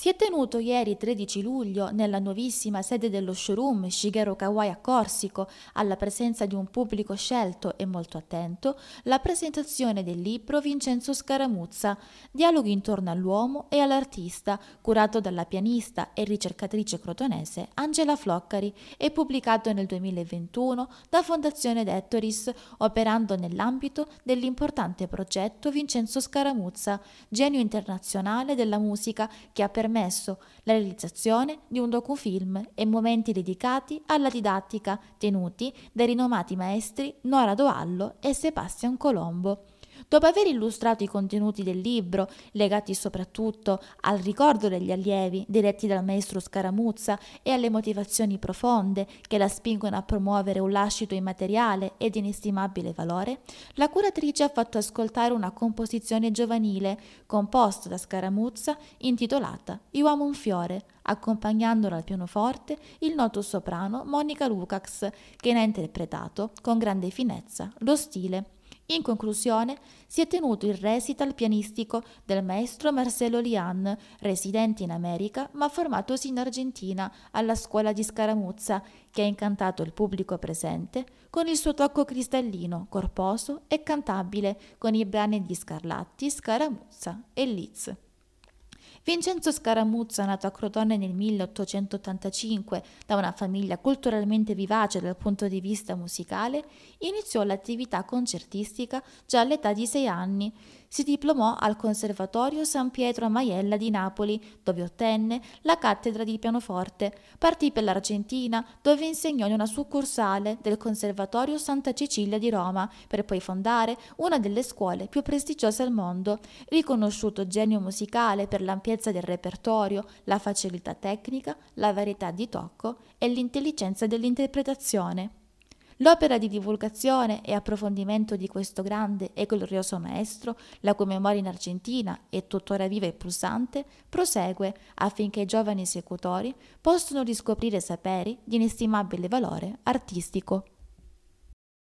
Si è tenuto ieri 13 luglio nella nuovissima sede dello showroom Shigeru Kawai a Corsico, alla presenza di un pubblico scelto e molto attento, la presentazione del libro Vincenzo Scaramuzza, Dialoghi intorno all'uomo e all'artista, curato dalla pianista e ricercatrice crotonese Angela Floccari e pubblicato nel 2021 da Fondazione Dettoris, operando nell'ambito dell'importante progetto Vincenzo Scaramuzza, genio internazionale della musica che ha permesso permesso la realizzazione di un docufilm e momenti dedicati alla didattica tenuti dai rinomati maestri Nora Doallo e Sebastian Colombo. Dopo aver illustrato i contenuti del libro, legati soprattutto al ricordo degli allievi diretti dal maestro Scaramuzza e alle motivazioni profonde che la spingono a promuovere un lascito immateriale ed inestimabile valore, la curatrice ha fatto ascoltare una composizione giovanile composta da Scaramuzza intitolata I uomo un fiore, accompagnandola al pianoforte il noto soprano Monica Lukacs, che ne ha interpretato con grande finezza lo stile in conclusione, si è tenuto il recital pianistico del maestro Marcello Lian, residente in America ma formatosi in Argentina alla scuola di Scaramuzza, che ha incantato il pubblico presente con il suo tocco cristallino, corposo e cantabile con i brani di Scarlatti, Scaramuzza e Liz. Vincenzo Scaramuzza, nato a Crotone nel 1885 da una famiglia culturalmente vivace dal punto di vista musicale, iniziò l'attività concertistica già all'età di sei anni si diplomò al Conservatorio San Pietro a Maiella di Napoli, dove ottenne la cattedra di pianoforte. Partì per l'Argentina, dove insegnò in una succursale del Conservatorio Santa Cecilia di Roma, per poi fondare una delle scuole più prestigiose al mondo. Riconosciuto genio musicale per l'ampiezza del repertorio, la facilità tecnica, la varietà di tocco e l'intelligenza dell'interpretazione. L'opera di divulgazione e approfondimento di questo grande e glorioso maestro, la cui memoria in Argentina è tuttora viva e pulsante, prosegue affinché i giovani esecutori possano riscoprire saperi di inestimabile valore artistico.